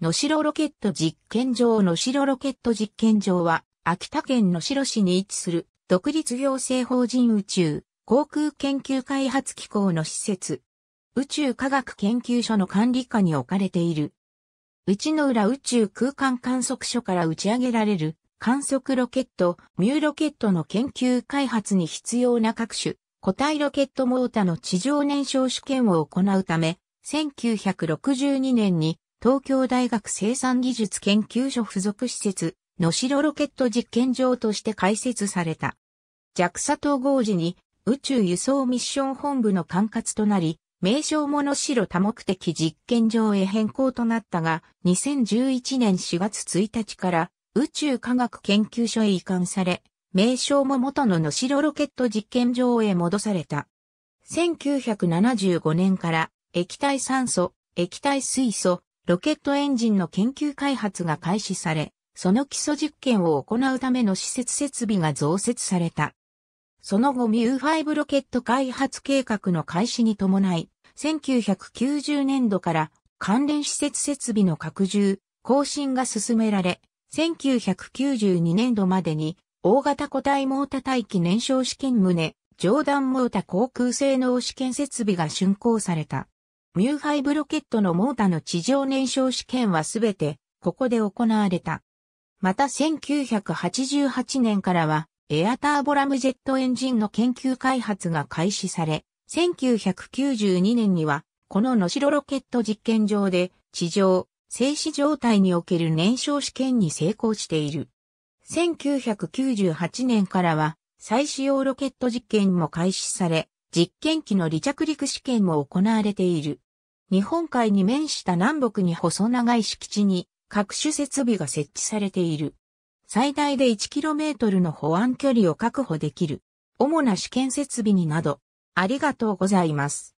野代ロケット実験場野代ロケット実験場は、秋田県野代市に位置する、独立行政法人宇宙、航空研究開発機構の施設、宇宙科学研究所の管理下に置かれている。内の浦宇宙空間観測所から打ち上げられる観測ロケット、ミューロケットの研究開発に必要な各種、固体ロケットモータの地上燃焼試験を行うため、1962年に東京大学生産技術研究所付属施設、野城ロケット実験場として開設された。JAXA 統合時に宇宙輸送ミッション本部の管轄となり、名称もの城多目的実験場へ変更となったが、2011年4月1日から宇宙科学研究所へ移管され、名称も元の野城ロケット実験場へ戻された。1975年から液体酸素、液体水素、ロケットエンジンの研究開発が開始され、その基礎実験を行うための施設設備が増設された。その後ミュー5ロケット開発計画の開始に伴い、1990年度から関連施設設備の拡充、更新が進められ、1992年度までに大型固体モータ大気燃焼試験棟、上段モータ航空性能試験設備が竣工された。ミューハイブロケットのモータの地上燃焼試験はすべて、ここで行われた。また1988年からは、エアターボラムジェットエンジンの研究開発が開始され、1992年には、この能代ロケット実験場で、地上、静止状態における燃焼試験に成功している。1998年からは、再使用ロケット実験も開始され、実験機の離着陸試験も行われている。日本海に面した南北に細長い敷地に各種設備が設置されている。最大で 1km の保安距離を確保できる。主な試験設備になど、ありがとうございます。